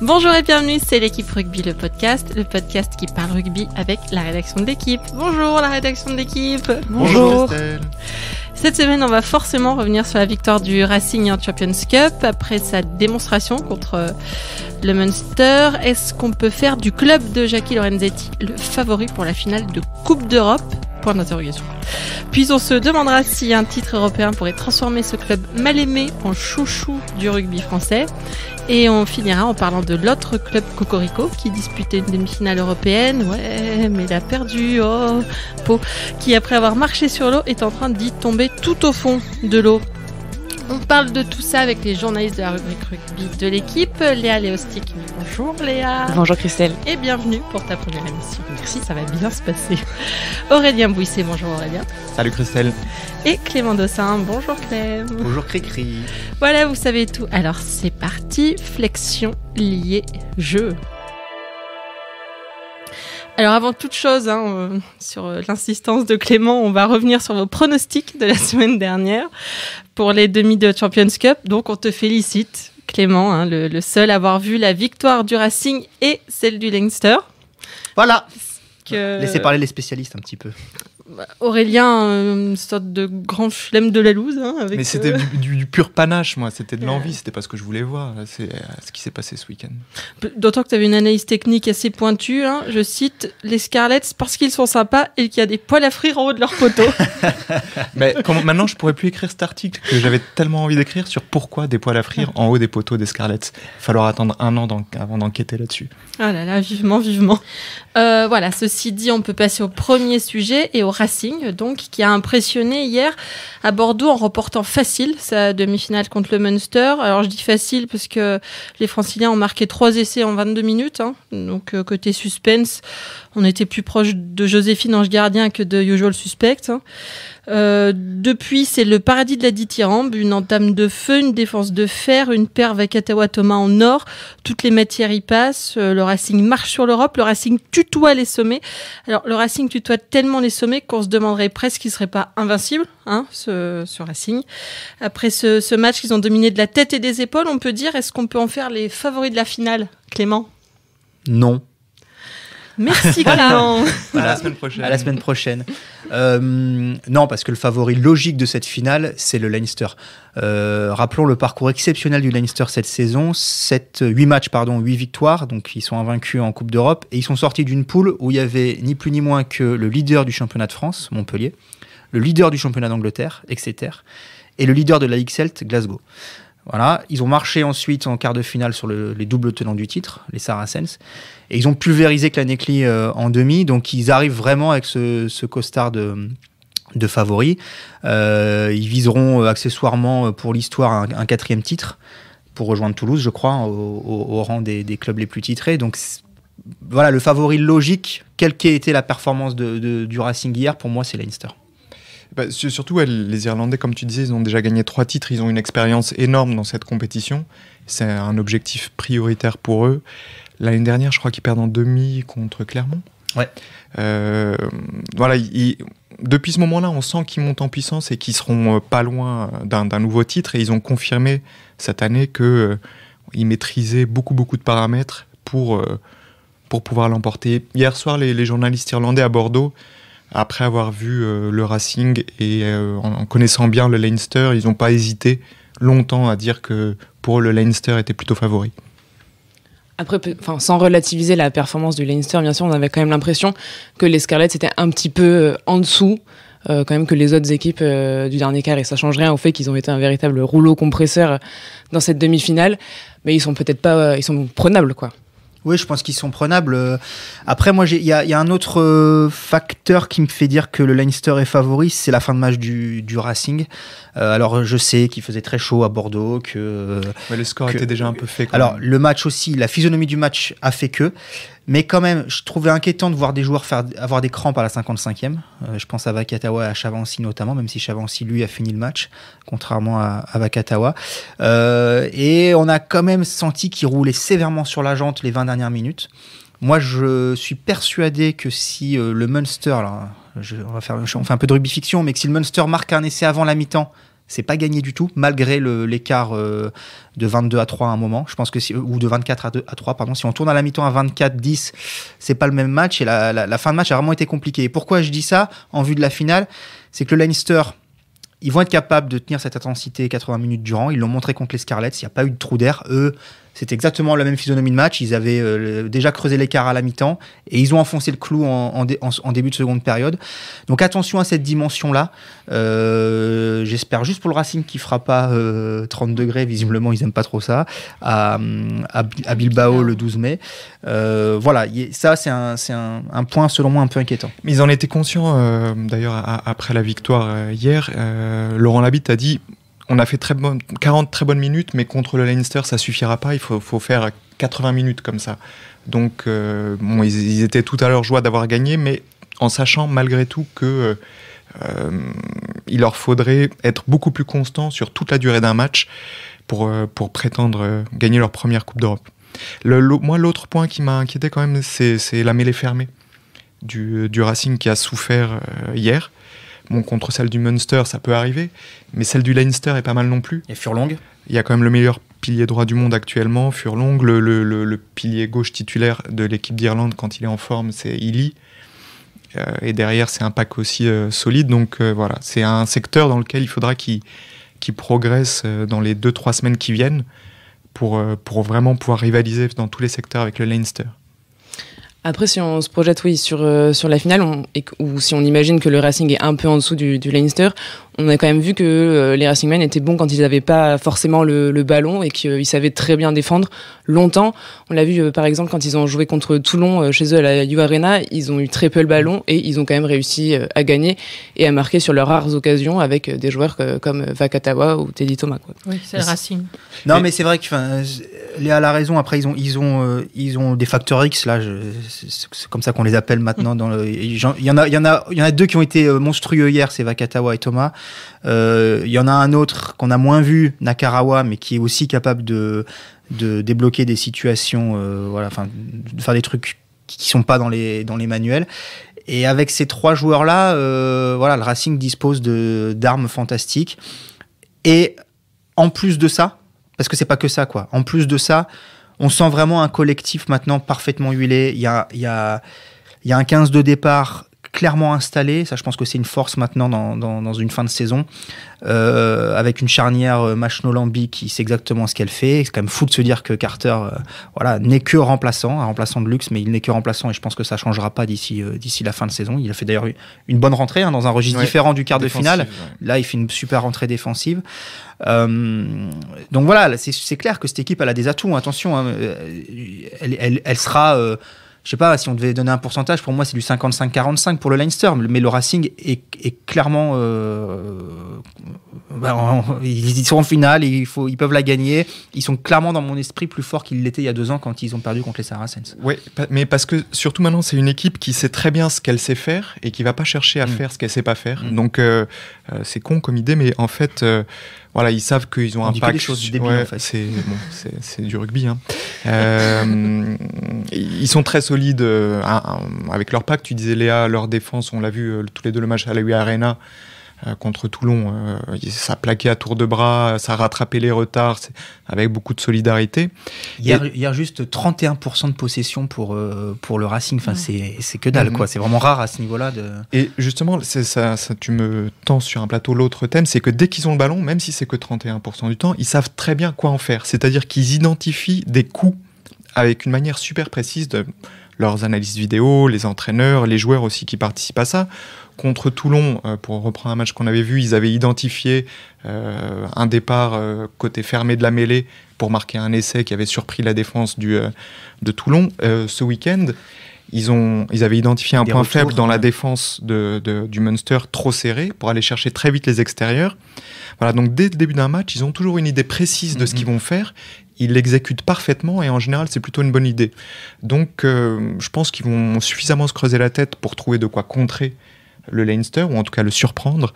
Bonjour et bienvenue, c'est l'équipe rugby, le podcast, le podcast qui parle rugby avec la rédaction de l'équipe. Bonjour la rédaction de l'équipe. Bonjour. Cette semaine, on va forcément revenir sur la victoire du Racing en Champions Cup après sa démonstration contre euh, le Munster. Est-ce qu'on peut faire du club de Jackie Lorenzetti le favori pour la finale de Coupe d'Europe Point d'interrogation. Puis on se demandera si un titre européen pourrait transformer ce club mal aimé en chouchou du rugby français. Et on finira en parlant de l'autre club Cocorico qui disputait une demi-finale européenne. Ouais, mais il a perdu. Oh, qui après avoir marché sur l'eau est en train d'y tomber tout au fond de l'eau. On parle de tout ça avec les journalistes de la rubrique rugby de l'équipe, Léa Léostic. Bonjour Léa. Bonjour Christelle. Et bienvenue pour ta première émission. Merci, ça va bien se passer. Aurélien Bouissé, bonjour Aurélien. Salut Christelle. Et Clément Dossin, bonjour Clem. Bonjour Cricri. Voilà, vous savez tout. Alors c'est parti, flexion liée jeu. Alors avant toute chose, hein, euh, sur euh, l'insistance de Clément, on va revenir sur vos pronostics de la semaine dernière pour les demi de Champions Cup. Donc on te félicite, Clément, hein, le, seul à avoir vu la victoire du Racing et celle du Leinster. Voilà. Laissez parler les spécialistes un petit peu. Aurélien, euh, une sorte de grand flemme de la loose. Hein, Mais c'était euh, du, pur panache, moi. C'était de euh. l'envie, c'était pas ce que je voulais voir. C'est ce qui s'est passé ce week-end. D'autant que tu avais une analyse technique assez pointue. Hein. Je cite les Scarlets parce qu'ils sont sympas et qu'il y a des poils à frire en haut de leurs poteaux. Mais maintenant, je pourrais plus écrire cet article que j'avais tellement envie d'écrire sur pourquoi des poils à frire en haut des poteaux des Scarlets. Falloir attendre un an avant d'enquêter là-dessus. Ah là là, vivement, vivement. voilà, ceci dit, on peut passer au premier sujet et au Racing, donc, qui a impressionné hier à Bordeaux en reportant facile sa demi-finale contre le Munster. Alors je dis facile parce que les Franciliens ont marqué trois essais en 22 minutes. Hein. Donc euh, côté suspense, on était plus proche de Joséphine Ange Gardien que de Usual Suspect. Hein. Euh, depuis, c'est le paradis de la dithyrambe, une entame de feu, une défense de fer, une paire avec Thomas en or. Toutes les matières y passent. Euh, le Racing marche sur l'Europe. Le Racing tutoie les sommets. Alors, le Racing tutoie tellement les sommets qu'on se demanderait presque qu'il serait pas invincible, hein, ce, Racing. Après ce, ce match qu'ils ont dominé de la tête et des épaules, on peut dire, est-ce qu'on peut en faire les favoris de la finale, Clément Non. Merci À la semaine prochaine. Euh, non, parce que le favori logique de cette finale, c'est le Leinster. Euh, rappelons le parcours exceptionnel du Leinster cette saison. 7, 8 euh, matchs, pardon, 8 victoires. Donc, ils sont invaincus en Coupe d'Europe. Et ils sont sortis d'une poule où il y avait ni plus ni moins que le leader du championnat de France, Montpellier, le leader du championnat d'Angleterre, etc., et le leader de la Ligue Celt, Glasgow. Voilà, ils ont marché ensuite en quart de finale sur les doubles tenants du titre, les Saracens, et ils ont pulvérisé la euh, en demi, donc ils arrivent vraiment avec ce, costard de, de favoris. Euh, ils viseront euh, accessoirement pour l'histoire un, quatrième titre pour rejoindre Toulouse, je crois, au, rang des, clubs les plus titrés. Donc voilà, le favori logique, quelle qu'ait été la performance du Racing hier, pour moi, c'est Leinster. Bah, surtout, les Irlandais, comme tu disais, ils ont déjà gagné trois titres, ils ont une expérience énorme dans cette compétition. C'est un objectif prioritaire pour eux. L'année dernière, je crois qu'ils perdent en demi contre Clermont. Ouais. Euh, voilà, depuis ce moment-là, on sent qu'ils montent en puissance et qu'ils seront euh, pas loin d'un nouveau titre. Et ils ont confirmé cette année qu'ils euh, maîtrisaient beaucoup, beaucoup de paramètres pour, pour pouvoir l'emporter. Hier soir, les, journalistes irlandais à Bordeaux après avoir vu euh, le Racing et euh, en, connaissant bien le Leinster, ils n'ont pas hésité longtemps à dire que pour eux, le Leinster était plutôt favori. Après, enfin, sans relativiser la performance du Leinster, bien sûr, on avait quand même l'impression que les Scarlets étaient un petit peu euh, en dessous quand même que les autres équipes du dernier quart et ça change rien au fait qu'ils ont été un véritable rouleau compresseur dans cette demi-finale mais ils sont peut-être pas ils sont prenables quoi. Oui, je pense qu'ils sont prenables. Euh, après, moi, il y, a un autre euh, facteur qui me fait dire que le Leinster est favori, c'est la fin de match du, Racing. Euh, alors, je sais qu'il faisait très chaud à Bordeaux, que. Mais le score était déjà un peu fait. alors, le match aussi, la physionomie du match a fait que. Mais quand même, je trouvais inquiétant de voir des joueurs faire, avoir des crampes à la 55e. Euh, je pense à Vakatawa et à Chavancy notamment, même si Chavancy, lui, a fini le match, contrairement à, Vakatawa. Euh, et on a quand même senti qu'il roulait sévèrement sur la jante les 20 dernières minutes. Moi, je suis persuadé que si euh, le Munster, là, on, va faire, on fait un peu de rugby fiction, mais que si le Munster marque un essai avant la mi-temps, c'est pas gagné du tout, malgré l'écart euh, de 22 à 3 à un moment. Je pense que si, ou de 24 à, 3, pardon. Si on tourne à la mi-temps à 24-10, c'est pas le même match. Et la, fin de match a vraiment été compliquée. Et pourquoi je dis ça en vue de la finale C'est que le Leinster, ils vont être capables de tenir cette intensité 80 minutes durant. Ils l'ont montré contre les Scarlets. Il n'y a pas eu de trou d'air. Eux, c'est exactement la même physionomie de match. Ils avaient euh, déjà creusé l'écart à la mi-temps et ils ont enfoncé le clou en, en, début de seconde période. Donc attention à cette dimension-là. Euh, j'espère juste pour le Racing qui fera pas 30 euh, degrés. Visiblement, ils n'aiment pas trop ça. À, à, Bilbao le 12 mai. voilà, ça c'est un, un, point selon moi un peu inquiétant. Mais ils en étaient conscients d'ailleurs après la victoire hier. Laurent Labitte a dit on a fait 40 très bonnes minutes, mais contre le Leinster, ça suffira pas. Il faut, faire 80 minutes comme ça. Donc, euh, ils, étaient tout à leur joie d'avoir gagné, mais en sachant malgré tout que euh, euh, il leur faudrait être beaucoup plus constant sur toute la durée d'un match pour, prétendre gagner leur première Coupe d'Europe. moi, l'autre point qui m'a inquiété quand même, c'est la mêlée fermée du Racing qui a souffert hier contre celle du Munster, ça peut arriver, mais celle du Leinster est pas mal non plus. Et Furlong Il y a quand même le meilleur pilier droit du monde actuellement, Furlong, le, le, pilier gauche titulaire de l'équipe d'Irlande quand il est en forme, c'est Illy. Euh, et derrière, c'est un pack aussi euh, solide. Donc euh, voilà, c'est un secteur dans lequel il faudra qu'il progresse dans les 2-3 semaines qui viennent pour, pour vraiment pouvoir rivaliser dans tous les secteurs avec le Leinster. Après, si on se projette oui, sur, euh, sur la finale, on, et, ou si on imagine que le Racing est un peu en dessous du, du Leinster, on a quand même vu que euh, les Racing Men étaient bons quand ils n'avaient pas forcément le, ballon et qu'ils savaient très bien défendre longtemps. On l'a vu euh, par exemple quand ils ont joué contre Toulon euh, chez eux à la U Arena, ils ont eu très peu le ballon et ils ont quand même réussi à gagner et à marquer sur leurs rares occasions avec des joueurs comme Vakatawa ou Teddy Thomas. Oui, c'est le Racing. Non, mais, c'est vrai que Léa a la raison. Après, ils ont, ils ont, ils ont des facteurs X là. C'est comme ça qu'on les appelle maintenant. il y en a, y il y en a deux qui ont été monstrueux hier, c'est Vakatawa et Thomas. Il euh, y en a un autre qu'on a moins vu, Nakarawa, mais qui est aussi capable de, de débloquer des situations, euh, voilà, enfin, de faire des trucs qui sont pas dans les, dans les manuels. Et avec ces trois joueurs-là, euh, voilà, le Racing dispose d'armes fantastiques. Et en plus de ça, parce que c'est pas que ça, quoi. En plus de ça, on sent vraiment un collectif maintenant parfaitement huilé. Il y a, il y a, il y a un 15 de départ clairement installé. Ça, je pense que c'est une force maintenant dans, dans, dans, une fin de saison. Euh, avec une charnière euh, qui sait exactement ce qu'elle fait. C'est quand même fou de se dire que Carter euh, voilà, n'est que remplaçant, un remplaçant de luxe, mais il n'est que remplaçant et je pense que ça ne changera pas d'ici euh, d'ici la fin de saison. Il a fait d'ailleurs une bonne rentrée hein, dans un registre différent du quart de finale. Là, il fait une super rentrée défensive. Euh, donc voilà, c'est clair que cette équipe, elle a des atouts. Hein, attention, hein, elle, elle, elle, sera je sais pas, si on devait donner un pourcentage, pour moi c'est du 55-45 pour le Leinster, mais le Racing est, clairement... Euh, bah, ils sont en finale, ils peuvent la gagner. Ils sont clairement dans mon esprit plus forts qu'ils l'étaient il y a deux ans quand ils ont perdu contre les Saracens. Oui, mais parce que surtout maintenant c'est une équipe qui sait très bien ce qu'elle sait faire et qui va pas chercher à mm. faire ce qu'elle sait pas faire. Mm. Donc euh, euh, c'est con comme idée, mais en fait voilà, ils savent qu'ils ont un pack. C'est du rugby. Hein. Euh, ils sont très solides euh, avec leur pack. Tu disais Léa, leur défense, on l'a vu euh, tous les deux le match à la U Arena. Euh, contre Toulon. ça euh, plaquait à tour de bras, ça rattrapait les retards avec beaucoup de solidarité. Il y a juste 31% de possession pour, euh, pour le Racing. Enfin, c'est que dalle, mhm. quoi. C'est vraiment rare à ce niveau-là. De... Et justement, ça, ça, tu me tends sur un plateau l'autre thème, c'est que dès qu'ils ont le ballon, même si c'est que 31% du temps, ils savent très bien quoi en faire. C'est-à-dire qu'ils identifient des coups avec une manière super précise de leurs analyses vidéo, les entraîneurs, les joueurs aussi qui participent à ça contre Toulon, euh, pour reprendre un match qu'on avait vu, ils avaient identifié euh, un départ euh, côté fermé de la mêlée pour marquer un essai qui avait surpris la défense du, de Toulon. ce week-end, ils, ont, ils avaient identifié un point faible dans la défense de, du Munster trop serré pour aller chercher très vite les extérieurs. Voilà, donc dès le début d'un match, ils ont toujours une idée précise de ce qu'ils mhm. vont faire. Ils l'exécutent parfaitement et en général, c'est plutôt une bonne idée. Donc, je pense qu'ils vont suffisamment se creuser la tête pour trouver de quoi contrer le Leinster, ou en tout cas le surprendre.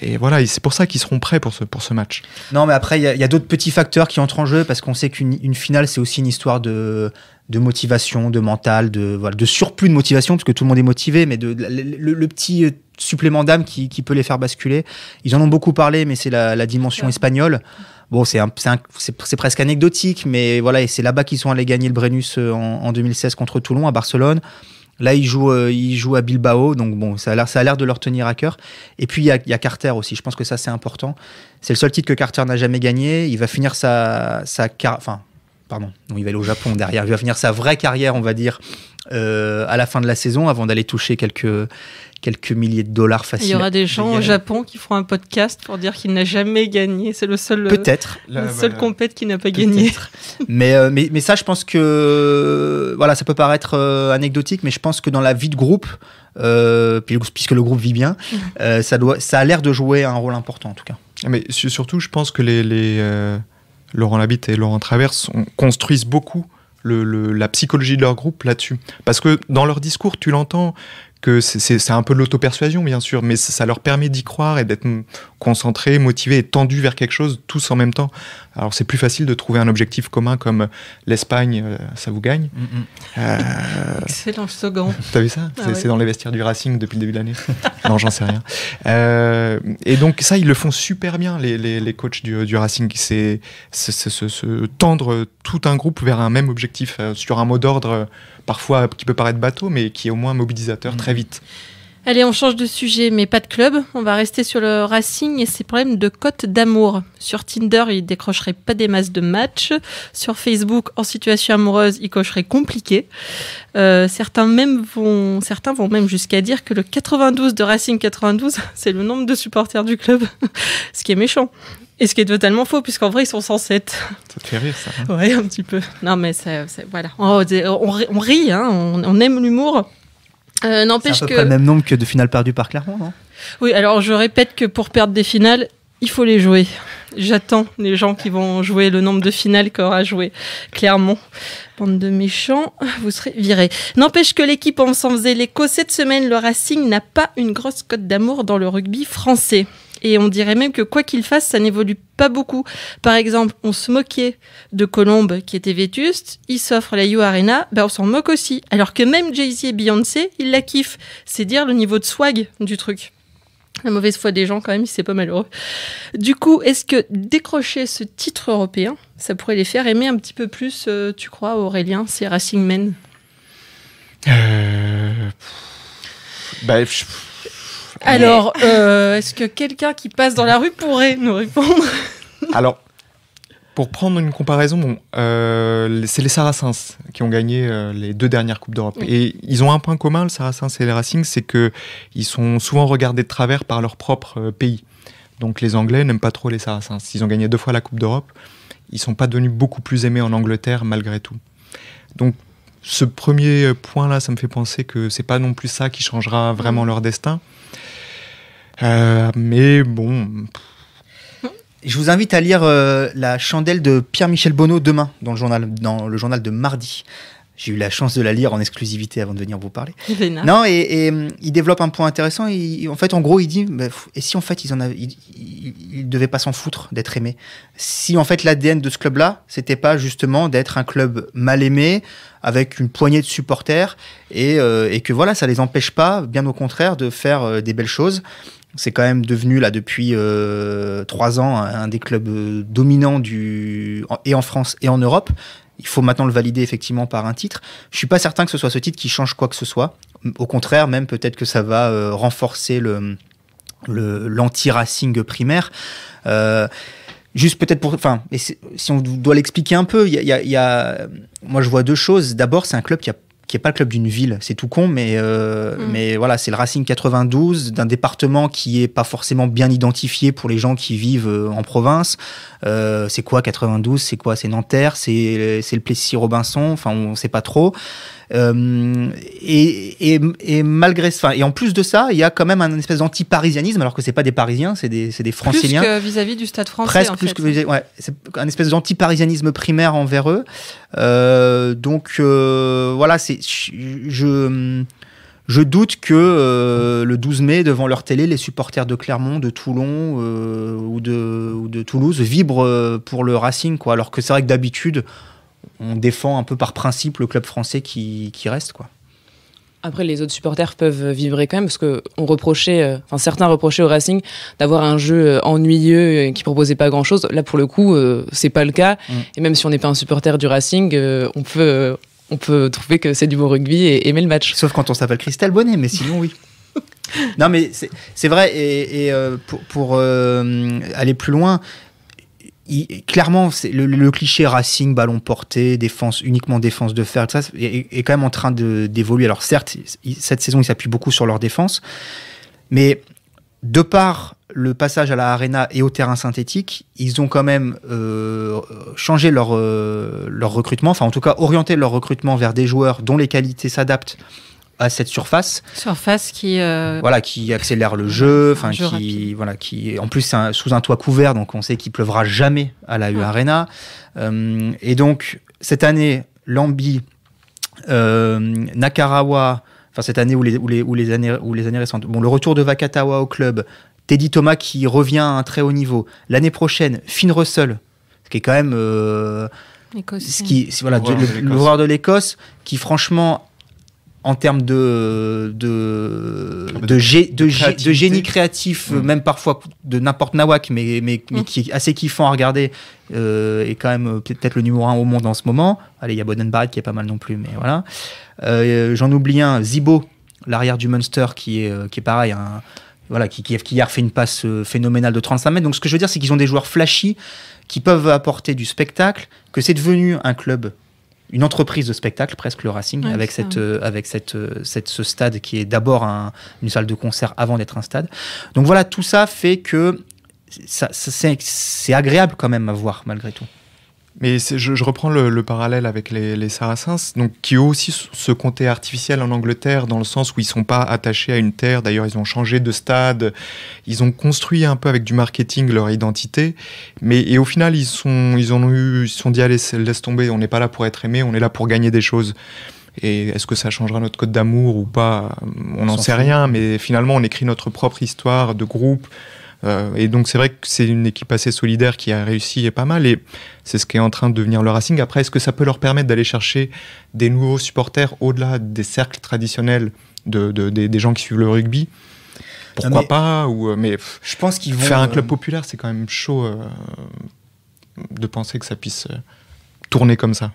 Et voilà, c'est pour ça qu'ils seront prêts pour ce, pour ce match. Non, mais après, il y a, d'autres petits facteurs qui entrent en jeu, parce qu'on sait qu'une finale, c'est aussi une histoire de, de motivation, de mental, de, voilà, de surplus de motivation, parce que tout le monde est motivé, mais de, le, petit euh, supplément d'âme qui, peut les faire basculer. Ils en ont beaucoup parlé, mais c'est la, dimension espagnole. Bon, c'est presque anecdotique, mais voilà, et c'est là-bas qu'ils sont allés gagner le Brenus euh, en 2016 contre Toulon, à Barcelone. Là, euh, ils jouent, à Bilbao, donc bon, ça a l'air, ça a l'air de leur tenir à cœur. Et puis il y, a Carter aussi. Je pense que ça c'est important. C'est le seul titre que Carter n'a jamais gagné. Il va finir sa, sa enfin, pardon, non, il va aller au Japon derrière. Il va finir sa vraie carrière, on va dire, euh, à la fin de la saison, avant d'aller toucher quelques quelques milliers de dollars facilement. Il y aura des gens au Japon qui feront un podcast pour dire qu'il n'a jamais gagné. C'est le seul euh, peut-être la seule compète qui n'a pas gagné. mais, euh, mais, mais ça, je pense que voilà, ça peut paraître euh, anecdotique, mais je pense que dans la vie de groupe, puisque le groupe vit bien, ça doit, ça a l'air de jouer un rôle important en tout cas. Mais surtout, je pense que les, Laurent Labitte et Laurent Travers construisent beaucoup la psychologie de leur groupe là-dessus. Parce que dans leur discours, tu l'entends, que c'est un peu de l'auto-persuasion, bien sûr, mais ça leur permet d'y croire et d'être concentrés, motivés et tendus vers quelque chose tous en même temps. Alors c'est plus facile de trouver un objectif commun comme euh, l'Espagne, euh, ça vous gagne. Mm, mm. euh... Excellent slogan. T'as vu ça ah C'est dans les vestiaires du Racing depuis le début de l'année. non, j'en sais rien. Euh, et donc ça, ils le font super bien, les, les, coachs du, du Racing. C'est se tendre tout un groupe vers un même objectif sur un mot d'ordre parfois qui peut paraître bateau, mais qui est au moins mobilisateur mm. très vite. Allez, on change de sujet, mais pas de club. On va rester sur le Racing et ses problèmes de cote d'amour. Sur Tinder, il décrocherait pas des masses de matchs. Sur Facebook, en situation amoureuse, il cocherait compliqué. Euh, certains, même vont, certains vont même jusqu'à dire que le 92 de Racing 92, c'est le nombre de supporters du club, ce qui est méchant. Et ce qui est totalement faux, puisqu'en vrai, ils sont 107. Ça te fait rire, ça. Oui, hein ouais, un petit peu. Non, mais voilà. On, rit, hein, on, on aime l'humour. Euh, n'empêche que. le même nombre que de finales perdues par Clermont, non Oui, alors je répète que pour perdre des finales, il faut les jouer. J'attends les gens qui vont jouer le nombre de finales qu'aura joué Clermont. Bande de méchants, vous serez virés. N'empêche que l'équipe en s'en faisait l'écho cette semaine. Le Racing n'a pas une grosse cote d'amour dans le rugby français. Et on dirait même que quoi qu'il fasse, ça n'évolue pas beaucoup. Par exemple, on se moquait de Colombe qui était vétuste, il s'offre la You Arena, ben on s'en moque aussi. Alors que même Jay-Z et Beyoncé, ils la kiffent. C'est dire le niveau de swag du truc. La mauvaise foi des gens, quand même, c'est pas malheureux. Du coup, est-ce que décrocher ce titre européen, ça pourrait les faire aimer un petit peu plus, euh, tu crois, Aurélien, ces Racing Men euh... bah, alors, euh, est-ce que quelqu'un qui passe dans la rue pourrait nous répondre Alors, pour prendre une comparaison, bon, euh, c'est les Saracens qui ont gagné euh, les deux dernières Coupes d'Europe. Et ils ont un point commun, le Saracens et les Racing, c'est qu'ils sont souvent regardés de travers par leur propre pays. Donc les Anglais n'aiment pas trop les Saracens. Ils ont gagné deux fois la Coupe d'Europe. Ils ne sont pas devenus beaucoup plus aimés en Angleterre malgré tout. Donc ce premier point-là, ça me fait penser que c'est pas non plus ça qui changera vraiment mmh. leur destin. Euh, mais bon. Je vous invite à lire euh, La chandelle de Pierre-Michel Bonneau demain dans le journal, dans le journal de mardi. J'ai eu la chance de la lire en exclusivité avant de venir vous parler. Non, et, mm, il développe un point intéressant. en fait, en gros, il dit bah, et si en fait, ils en avaient, devaient pas s'en foutre d'être aimés. Si en fait, l'ADN de ce club-là, c'était pas justement d'être un club mal aimé avec une poignée de supporters et, euh, que voilà, ça les empêche pas, bien au contraire, de faire euh, des belles choses. C'est quand même devenu, là, depuis euh, trois ans, un des clubs dominants du, et en France et en Europe. Il faut maintenant le valider effectivement par un titre. Je suis pas certain que ce soit ce titre qui change quoi que ce soit. Au contraire, même peut-être que ça va euh, renforcer le l'anti-racing primaire. Euh, juste peut-être pour, si on doit l'expliquer un peu, moi je vois deux choses. D'abord, c'est un club qui a qui n'est pas le club d'une ville. C'est tout con, mais, euh, mm. mais voilà, c'est le Racing 92 d'un département qui est pas forcément bien identifié pour les gens qui vivent euh, en province. Euh, c'est quoi 92 C'est quoi C'est Nanterre C'est le Plessis-Robinson Enfin, on sait pas trop. Euh, et, et, et, malgré ça, et en plus de ça, il y a quand même un espèce d'anti-parisianisme, alors que c'est pas des Parisiens, c'est des, des Franciliens. Plus que vis-à-vis du Stade français. Presque plus que ouais, c'est un espèce d'anti-parisianisme primaire envers eux. Euh, donc euh, voilà, c'est je je doute que le 12 mai, devant leur télé, les supporters de Clermont, de Toulon ou, de, ou, de, Toulouse vibrent pour le Racing, quoi. Alors que c'est vrai que d'habitude, on défend un peu par principe le club français qui, reste, quoi. Après, les autres supporters peuvent vibrer quand même parce que on reprochait, euh, enfin certains reprochaient au Racing d'avoir un jeu euh, ennuyeux et qui proposait pas grand chose. Là, pour le coup, euh, c'est pas le cas. Mm. Et même si on n'est pas un supporter du Racing, on peut on peut trouver que c'est du bon rugby et aimer le match. Sauf quand on s'appelle Christelle Bonnet, mais sinon oui. non, mais c'est vrai. Et, pour, pour aller plus loin, clairement, le, le, cliché Racing, ballon porté, défense, uniquement défense de fer, est, quand même en train d'évoluer. Alors certes, cette saison, ils s'appuient beaucoup sur leur défense, mais de par le passage à la arena et au terrain synthétique, ils ont quand même euh, changé leur, euh, leur recrutement, enfin en tout cas orienté leur recrutement vers des joueurs dont les qualités s'adaptent à cette surface. Surface qui euh, voilà qui accélère le jeu, enfin qui voilà qui en plus sous un toit couvert, donc on sait qu'il pleuvra jamais à la ah. U Arena. Euh, et donc cette année, Lambi, euh, Nakarawa, enfin cette année où les, où les, où les années où les années récentes, bon le retour de Vakatawa au club, Teddy Thomas qui revient à un très haut niveau. L'année prochaine, Finn Russell, ce qui est quand même ce qui voilà l'ouvreur de l'Écosse qui franchement en termes de de, ah, de, génie créatif, mm. même parfois de n'importe nawak, mais, mais, mm. qui est assez kiffant à regarder, euh, et quand même euh, peut-être le numéro un au monde en ce moment. Allez, il y a Boden qui est pas mal non plus, mais voilà. Euh, j'en oublie un, Zibo, l'arrière du Munster, qui est, euh, qui est pareil, voilà, qui, qui, hier fait une passe phénoménale de 35 mètres. Donc ce que je veux dire, c'est qu'ils ont des joueurs flashy qui peuvent apporter du spectacle, que c'est devenu un club une entreprise de spectacle presque le Racing euh, avec cette avec euh, cette, cette, ce stade qui est d'abord une salle de concert avant d'être un stade. Donc voilà, tout ça fait que c'est agréable quand même à voir malgré tout. Mais je, reprends le, parallèle avec les, Saracens, donc, qui ont aussi ce comté artificiel en Angleterre, dans le sens où ils ne sont pas attachés à une terre. D'ailleurs, ils ont changé de stade. Ils ont construit un peu avec du marketing leur identité. Mais, et au final, ils, sont, ont eu, ils sont dit, allez, laisse tomber, on n'est pas là pour être aimé, on est là pour gagner des choses. Et est-ce que ça changera notre code d'amour ou pas On n'en sait rien, mais finalement, on écrit notre propre histoire de groupe, euh, et donc c'est vrai que c'est une équipe assez solidaire qui a réussi et pas mal et c'est ce qui est en train de devenir le Racing. Après, est-ce que ça peut leur permettre d'aller chercher des nouveaux supporters au-delà des cercles traditionnels des, gens qui suivent le rugby pourquoi pas ou euh, mais je pense qu'ils vont faire un euh, club populaire c'est quand même chaud de penser que ça puisse tourner comme ça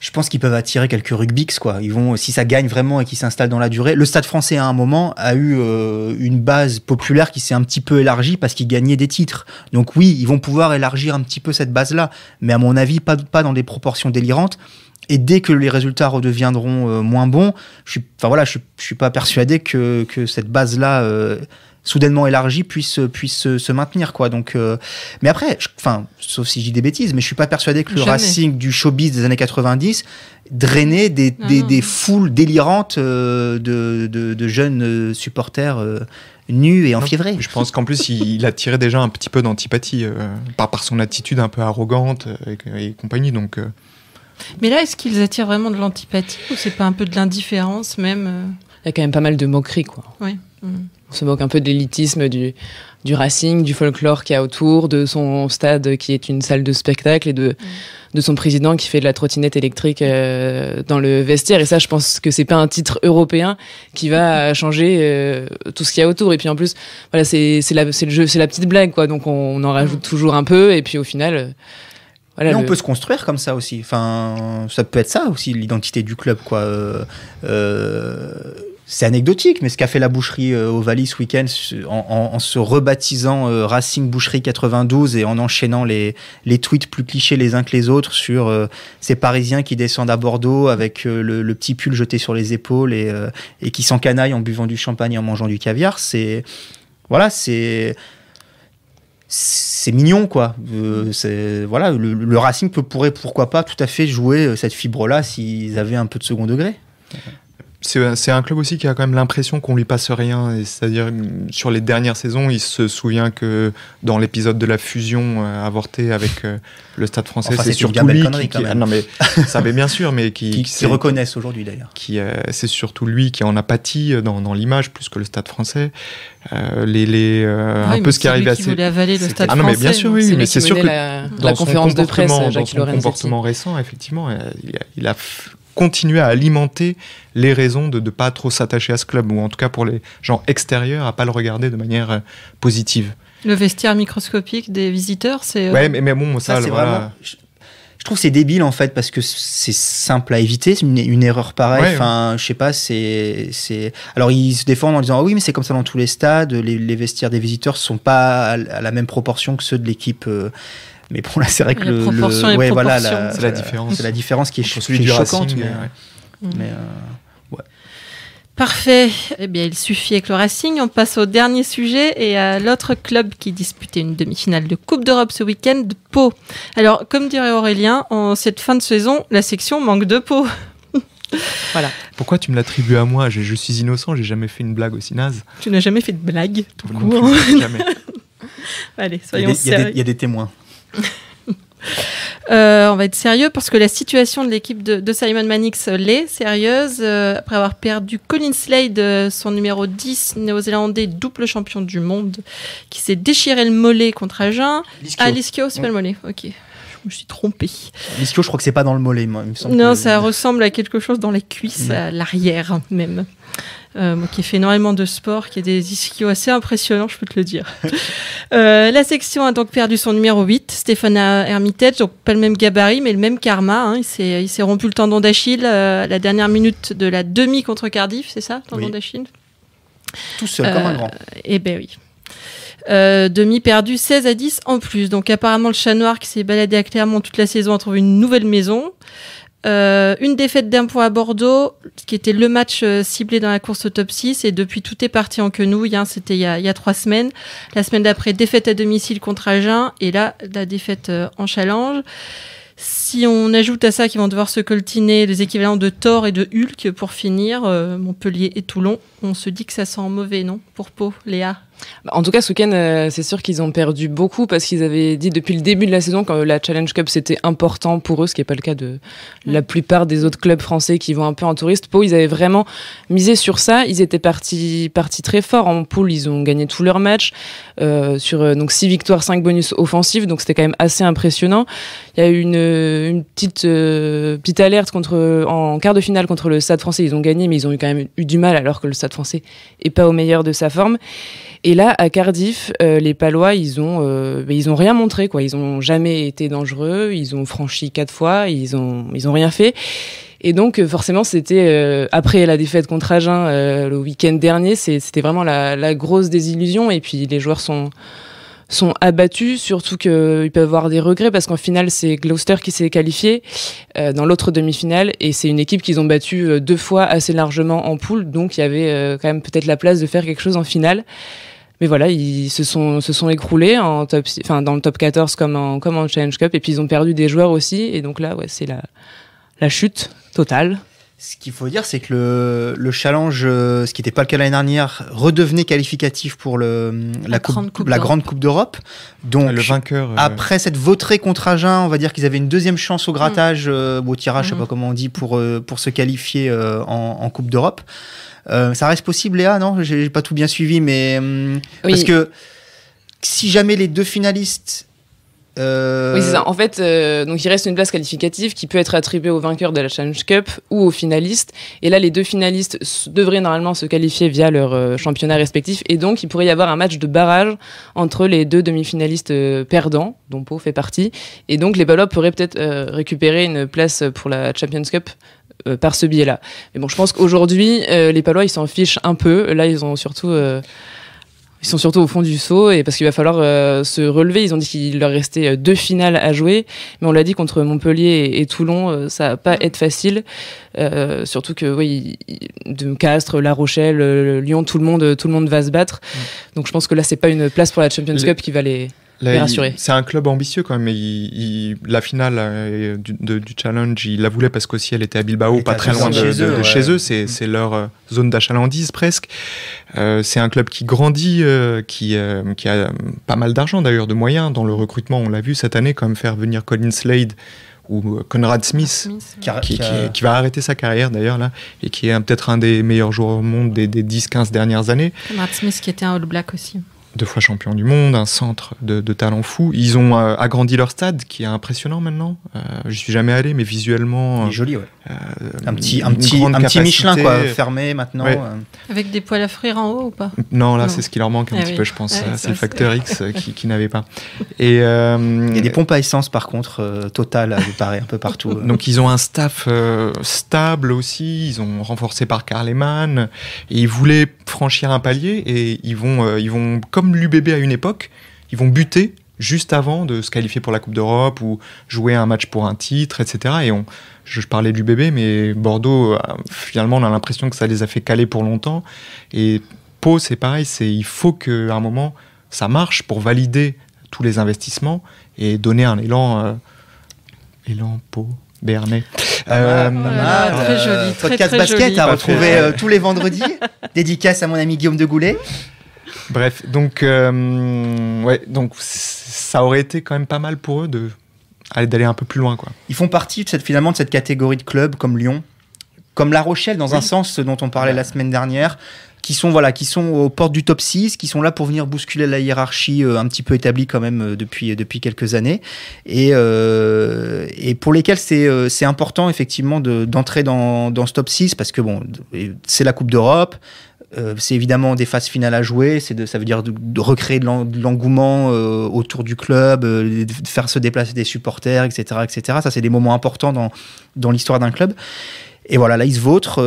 je pense qu'ils peuvent attirer quelques rugbyx, quoi. Ils vont si ça gagne vraiment et qu'ils s'installent dans la durée. Le Stade Français à un moment a eu euh, une base populaire qui s'est un petit peu élargie parce qu'ils gagnaient des titres. Donc oui, ils vont pouvoir élargir un petit peu cette base là, mais à mon avis pas pas dans des proportions délirantes. Et dès que les résultats redeviendront euh, moins bons, je suis, enfin voilà, suis pas persuadé que, que cette base là euh, soudainement élargie puisse, puisse se, maintenir. Quoi. Donc, euh, mais après, enfin, sauf si je dis des bêtises, mais je suis pas persuadé que le Racing du showbiz des années 90 drainait des, foules délirantes euh, de, jeunes euh, supporters. nus et enfiévrés. Je pense qu'en plus, il, attirait déjà un petit peu d'antipathie par, par son attitude un peu arrogante et, compagnie. Donc, Mais là, est-ce qu'ils attirent vraiment de l'antipathie ou c'est pas un peu de l'indifférence même Il y a quand même pas mal de moqueries, quoi. Oui. Mmh on se moque un peu de l'élitisme du, du Racing, du folklore qu'il y a autour, de son stade qui est une salle de spectacle et de, mm. de son président qui fait de la trottinette électrique euh, dans le vestiaire. Et ça, je pense que c'est pas un titre européen qui va changer euh, tout ce qu'il y a autour. Et puis en plus, voilà, c'est le jeu, c'est la petite blague, quoi. Donc on, en rajoute mm. toujours un peu. Et puis au final. Euh, voilà, on peut se construire comme ça aussi. Enfin, ça peut être ça aussi l'identité du club, quoi c'est anecdotique, mais ce qu'a fait la boucherie euh, au ce week-end en, se rebaptisant euh, Racing Boucherie 92 et en enchaînant les, tweets plus clichés les uns que les autres sur euh, ces Parisiens qui descendent à Bordeaux avec le, petit pull jeté sur les épaules et, et qui s'encanaillent en buvant du champagne et en mangeant du caviar, c'est. Voilà, c'est. C'est mignon, quoi. voilà, le, Racing peut, pourrait, pourquoi pas, tout à fait jouer cette fibre-là s'ils avaient un peu de second degré c'est un club aussi qui a quand même l'impression qu'on lui passe rien. C'est-à-dire, sur les dernières saisons, il se souvient que dans l'épisode de la fusion euh, avortée avec euh, le Stade français, c'est surtout lui qui, qui non, mais, ça bien sûr, mais qui, se reconnaissent aujourd'hui d'ailleurs. Euh, c'est surtout lui qui en a pâti dans, l'image plus que le Stade français. les, les ah un peu ce qui arrive à qui voulait avaler le Stade ah, non, mais bien sûr, oui, mais c'est sûr que la, conférence de presse, son comportement récent, effectivement, il a continuer à alimenter les raisons de ne pas trop s'attacher à ce club, ou en tout cas pour les gens extérieurs, à pas le regarder de manière euh, positive. Le vestiaire microscopique des visiteurs, c'est... Euh, ouais, mais, mais bon, ça, ça c'est vraiment... Je, trouve c'est débile en fait parce que c'est simple à éviter, une, une erreur pareille. enfin, je sais pas, c'est c'est. Alors ils se défendent en disant ah oui mais c'est comme ça dans tous les stades, les, vestiaires des visiteurs sont pas à la même proportion que ceux de l'équipe. Euh, mais pour là, c'est que le, voilà, c'est la différence. C'est la différence qui est, qui choquante. mais, Parfait. Eh bien, il suffit avec le Racing. On passe au dernier sujet et à l'autre club qui disputait une demi-finale de Coupe d'Europe ce week-end, Pau. Alors, comme dirait Aurélien, en cette fin de saison, la section manque de Pau. Voilà. Pourquoi tu me l'attribues à moi je, suis innocent, j'ai jamais fait une blague aussi naze. Tu n'as jamais fait de blague, tout jamais. Allez, soyons sérieux. Il y a des témoins. Euh, on va être sérieux parce que la situation de l'équipe de, Simon Mannix l'est sérieuse. Euh, après avoir perdu Colin Slade, euh, son numéro 10 néo-zélandais, double champion du monde, qui s'est déchiré le mollet contre Agen. Alice ah, c'est pas le mollet, ok. Je me suis trompée. L'ischio, je crois que c'est pas dans le mollet, moi, il me semble. Non, ça ressemble à quelque chose dans les cuisses, à l'arrière même. Euh, moi qui fait énormément de sport, qui a des ischios assez impressionnants, je peux te le dire. Euh, la section a donc perdu son numéro 8, Stéphane Hermitage, donc pas le même gabarit, mais le même karma. Hein. Il s'est rompu le tendon d'Achille euh, à la dernière minute de la demi contre Cardiff, c'est ça, tendon d'Achille Tout seul, comme un grand. Eh ben oui. Euh, demi perdu 16 à 10 en plus. Donc apparemment le chat noir qui s'est baladé à Clermont toute la saison a trouvé une nouvelle maison. Euh, une défaite d'un point à Bordeaux, qui était le match euh, ciblé dans la course au top 6, et depuis tout est parti en quenouille, hein, c'était il, il y, a, trois semaines. La semaine d'après, défaite à domicile contre Agen, et là, la défaite en challenge. Si on ajoute à ça qu'ils vont devoir se coltiner les équivalents de Thor et de Hulk pour finir, Montpellier et Toulon, on se dit que ça sent mauvais, non Pour Pau, Léa bah, en tout cas, ce week-end, euh, c'est sûr qu'ils ont perdu beaucoup parce qu'ils avaient dit depuis le début de la saison que euh, la Challenge Cup c'était important pour eux, ce qui n'est pas le cas de la plupart des autres clubs français qui vont un peu en touriste. ils avaient vraiment misé sur ça. Ils étaient partis, partis très fort en poule. Ils ont gagné tous leurs matchs euh, sur donc 6 victoires, 5 bonus offensifs. Donc c'était quand même assez impressionnant. Il y a eu une, petite, petite alerte contre, en quart de finale contre le Stade français. Ils ont gagné, mais ils ont eu quand même eu du mal alors que le Stade français n'est pas au meilleur de sa forme. Et là, à Cardiff, euh, les Palois, ils ont, euh, bah, ils ont rien montré, quoi. Ils ont jamais été dangereux. Ils ont franchi quatre fois. Ils ont, ils ont rien fait. Et donc, euh, forcément, c'était après la défaite contre Agen le week-end dernier, c'était vraiment la, la grosse désillusion. Et puis, les joueurs sont sont abattus, surtout qu'ils peuvent avoir des regrets parce qu'en finale c'est Gloucester qui s'est qualifié dans l'autre demi-finale et c'est une équipe qu'ils ont battue deux fois assez largement en poule, donc il y avait quand même peut-être la place de faire quelque chose en finale mais voilà, ils se sont, se sont écroulés en top, enfin, dans le top 14 comme en, comme en Challenge Cup. Et puis ils ont perdu des joueurs aussi. Et donc là, ouais, c'est la, la chute totale. Ce qu'il faut dire, c'est que le, le challenge, euh, ce qui n'était pas le cas l'année dernière, redevenait qualificatif pour le, la, grande coupe d'Europe. Donc, le euh, après cette votrée contre Agen, on va dire qu'ils avaient une deuxième chance au grattage, mm. euh, au tirage, je ne sais mm. pas comment on dit, pour, pour se qualifier en, en, Coupe d'Europe. ça reste possible, Léa, non J'ai pas tout bien suivi, mais. Hum, parce que si jamais les deux finalistes euh, oui, c'est ça. En fait, euh, donc il reste une place qualificative qui peut être attribuée au vainqueur de la Challenge Cup ou aux finalistes. Et là, les deux finalistes devraient normalement se qualifier via leur euh, championnat respectif. Et donc, il pourrait y avoir un match de barrage entre les deux demi-finalistes perdants, dont Pau fait partie. Et donc, les Palois pourraient peut-être récupérer une place pour la Champions Cup par ce biais-là. Mais bon, je pense qu'aujourd'hui, les Palois, ils s'en fichent un peu. Là, ils ont surtout ils sont surtout au fond du saut et parce qu'il va falloir euh, se relever. Ils ont dit qu'il leur restait euh, deux finales à jouer, mais on l'a dit contre Montpellier et, Toulon, euh, ça va pas être facile. Euh, surtout que oui, de Castres, La Rochelle, Lyon, tout le monde, tout le monde va se battre. Donc je pense que là c'est pas une place pour la Champions Cup qui va les c'est un club ambitieux quand même. la finale euh, du, challenge, il la voulait parce qu'aussi elle était à Bilbao, pas très loin de, chez eux. C'est, mm. leur euh, zone d'achalandise presque. Euh, c'est un club qui grandit, qui, qui, a pas mal d'argent d'ailleurs, de moyens dans le recrutement. On l'a vu cette année comme faire venir Colin Slade ou Conrad Smith, qui, va arrêter sa carrière d'ailleurs là, et qui est peut-être un des meilleurs joueurs au monde des, des 10-15 dernières années. Conrad Smith qui était un All Black aussi deux fois champion du monde, un centre de, de talent fou. Ils ont euh, agrandi leur stade, qui est impressionnant maintenant. Je euh, je suis jamais allé, mais visuellement. Il joli, ouais. Euh, un petit, un petit, un petit Michelin, quoi, fermé maintenant. Avec des poils à frire en haut ou pas Non, là, c'est ce qui leur manque un ah petit peu, je pense. Ah c'est le facteur X qui, qui n'avait pas. Et, Il y a des pompes à essence, par contre, Total, vous paraît, un peu partout. Donc, ils ont un staff stable aussi. Ils ont renforcé par Carleman. Et ils voulaient franchir un palier et ils vont, ils vont comme l'UBB à une époque, ils vont buter juste avant de se qualifier pour la Coupe d'Europe ou jouer un match pour un titre, etc. Et on, je, parlais du l'UBB, mais Bordeaux, euh, finalement, on a l'impression que ça les a fait caler pour longtemps. Et Pau, c'est pareil, c'est il faut qu'à un moment, ça marche pour valider tous les investissements et donner un élan, euh, élan Pau. bernet ah, euh, ah, ah, très joli. Podcast basket à retrouver tous les vendredis. Dédicace à mon ami Guillaume de Goulet. Bref, donc, euh, ouais, donc ça aurait été quand même pas mal pour eux de d'aller un peu plus loin. Quoi. Ils font partie de cette, finalement de cette catégorie de clubs comme Lyon, comme La Rochelle dans un sens, dont on parlait la semaine dernière, qui sont voilà, qui sont aux portes du top 6, qui sont là pour venir bousculer la hiérarchie euh, un petit peu établie quand même euh, depuis depuis quelques années, et et pour lesquels c'est important effectivement d'entrer dans dans ce top 6 parce que bon c'est la Coupe d'Europe, euh, c'est évidemment des phases finales à jouer, c'est de, ça veut dire de, recréer de l'engouement euh, autour du club, euh, de faire se déplacer des supporters, etc. etc. Ça, c'est des moments importants dans, l'histoire d'un club. Et voilà, là, ils se vautrent,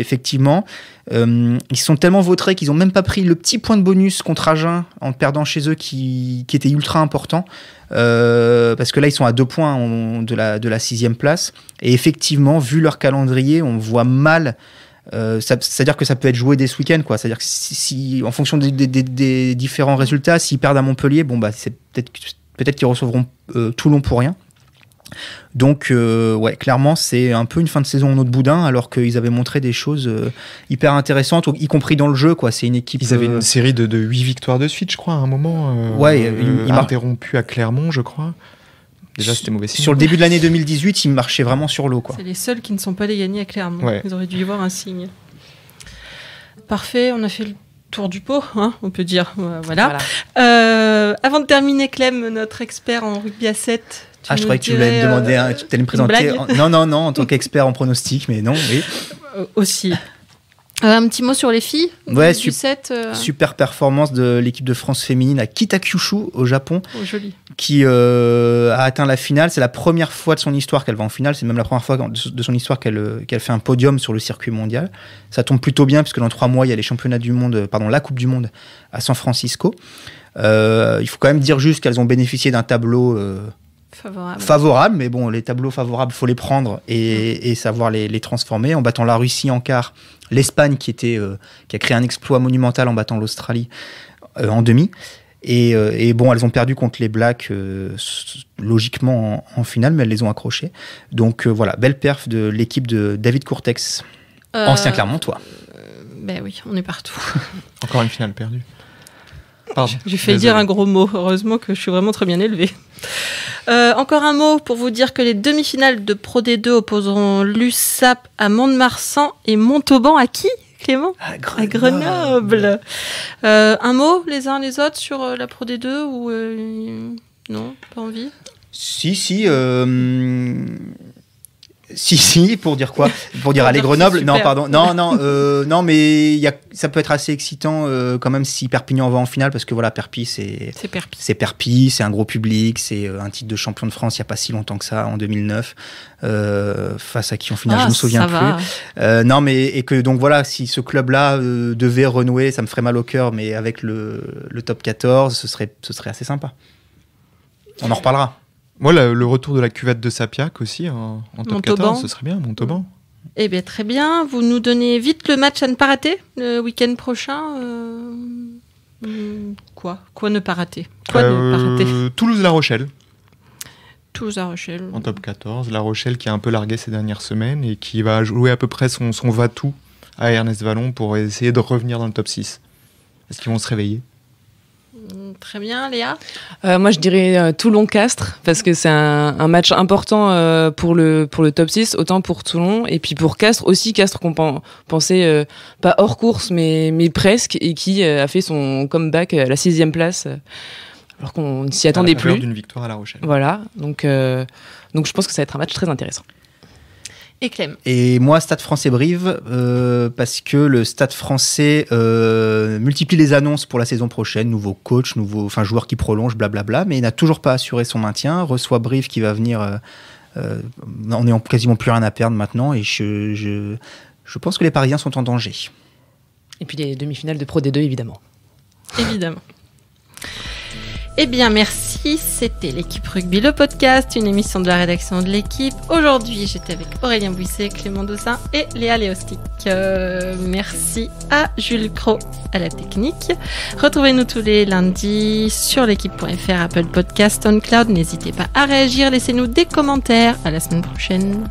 effectivement. ils sont tellement vautrés qu'ils n'ont même pas pris le petit point de bonus contre Agen en perdant chez eux qui, était ultra important. parce que là, ils sont à deux points de, la, de la sixième place. Et effectivement, vu leur calendrier, on voit mal euh, c'est-à-dire que ça peut être joué dès ce week-end, quoi. C'est-à-dire que si, en fonction des, différents résultats, s'ils perdent à Montpellier, bon, bah, c'est peut-être peut-être qu'ils recevront tout euh, Toulon pour rien. Donc, euh, ouais, clairement, c'est un peu une fin de saison en eau boudin, alors qu'ils avaient montré des choses hyper intéressantes, y compris dans le jeu, quoi. C'est une équipe. Ils avaient une série de, de, 8 victoires de suite, je crois, à un moment. ouais, il, interrompu à Clermont, je crois. Déjà, c'était mauvais signe. Sur le début de l'année 2018, ils marchaient vraiment sur l'eau. C'est les seuls qui ne sont pas les gagnés à Clermont. Vous Ils dû y voir un signe. Parfait, on a fait le tour du pot, hein, on peut dire. Euh, voilà. Euh, avant de terminer, Clem, notre expert en rugby à 7. ah, je croyais que tu voulais me euh, tu allais me présenter. Non, non, non, en tant qu'expert en pronostic, mais non, oui. aussi. Euh, un petit mot sur les filles ouais, euh, du, euh, Super performance de l'équipe de France féminine à Kitakyushu au Japon, oh, joli. qui a atteint la finale. C'est la première fois de son histoire qu'elle va en finale. C'est même la première fois de son histoire qu'elle fait un podium sur le circuit mondial. Ça tombe plutôt bien puisque dans trois mois il y a les championnats du monde, pardon, la Coupe du Monde à San Francisco. il faut quand même dire juste qu'elles ont bénéficié d'un tableau Favorable. mais bon, les tableaux favorables, faut les prendre et, mm. savoir les, transformer. En battant la Russie en quart, l'Espagne qui était euh, qui a créé un exploit monumental en battant l'Australie euh, en demi. Euh, et, bon, elles ont perdu contre les Blacks logiquement en, finale, mais elles les ont accrochées. Donc voilà, belle perf de l'équipe de David Courtex, ancien Clermontois. Ben oui, on est partout. Encore une finale perdue. J'ai fait dire un gros mot. Heureusement que je suis vraiment très bien élevée. Euh, encore un mot pour vous dire que les demi-finales de Pro D2 opposeront l'USAP à Mont-de-Marsan et Montauban à qui, Clément À Grenoble. Euh, un mot les uns les autres sur euh, la Pro D2 ou non, pas envie Si, si. Si, si, pour dire quoi Pour dire allez Grenoble Non, pardon. Non, non, euh, non mais y a, ça peut être assez excitant euh, quand même si Perpignan va en finale, parce que voilà, Perpi, c'est. C'est Perpi. C'est un gros public, c'est euh, un titre de champion de France il n'y a pas si longtemps que ça, en 2009, face à qui on finit, je ne ah, me souviens plus. non, mais et que donc voilà, si ce club-là devait renouer, ça me ferait mal au cœur, mais avec le, le top 14, ce serait, ce serait assez sympa. On en reparlera. Moi, le, retour de la cuvette de Sapiac aussi hein, en, top 14, ce serait bien, Montauban. Eh bien, très bien. Vous nous donnez vite le match à ne pas rater le week-end prochain. Euh, quoi Quoi ne pas euh, rater Toulouse-La Rochelle. Toulouse-La Rochelle. En top 14. La Rochelle qui a un peu largué ces dernières semaines et qui va jouer à peu près son, son va-tout à Ernest Vallon pour essayer de revenir dans le top 6. Est-ce qu'ils vont se réveiller Très bien, Léa euh, Moi, je dirais euh, Toulon-Castres, parce que c'est un, match important euh, pour, le, pour le top 6, autant pour Toulon, et puis pour Castres aussi, Castres qu'on pensait pas hors course, mais, presque, et qui a fait son comeback à la sixième place, alors qu'on ne s'y attendait la plus. d'une victoire à La Rochelle. Voilà, donc, donc je pense que ça va être un match très intéressant et Et moi, Stade français Brive, euh, parce que le Stade français euh, multiplie les annonces pour la saison prochaine, nouveau coach, nouveau, joueur qui prolonge, blablabla, mais il n'a toujours pas assuré son maintien, reçoit Brive qui va venir euh, euh, en ayant quasiment plus rien à perdre maintenant, et je, je, je pense que les Parisiens sont en danger. Et puis les demi-finales de Pro D2, évidemment. Évidemment. Eh bien, merci. C'était l'équipe Rugby, le podcast, une émission de la rédaction de l'équipe. Aujourd'hui, j'étais avec Aurélien Bouisset, Clément Dossin et Léa Léostic. Euh, merci à Jules Cro à la technique. Retrouvez-nous tous les lundis sur l'équipe.fr, Apple Podcast, Cloud. N'hésitez pas à réagir, laissez-nous des commentaires. À la semaine prochaine.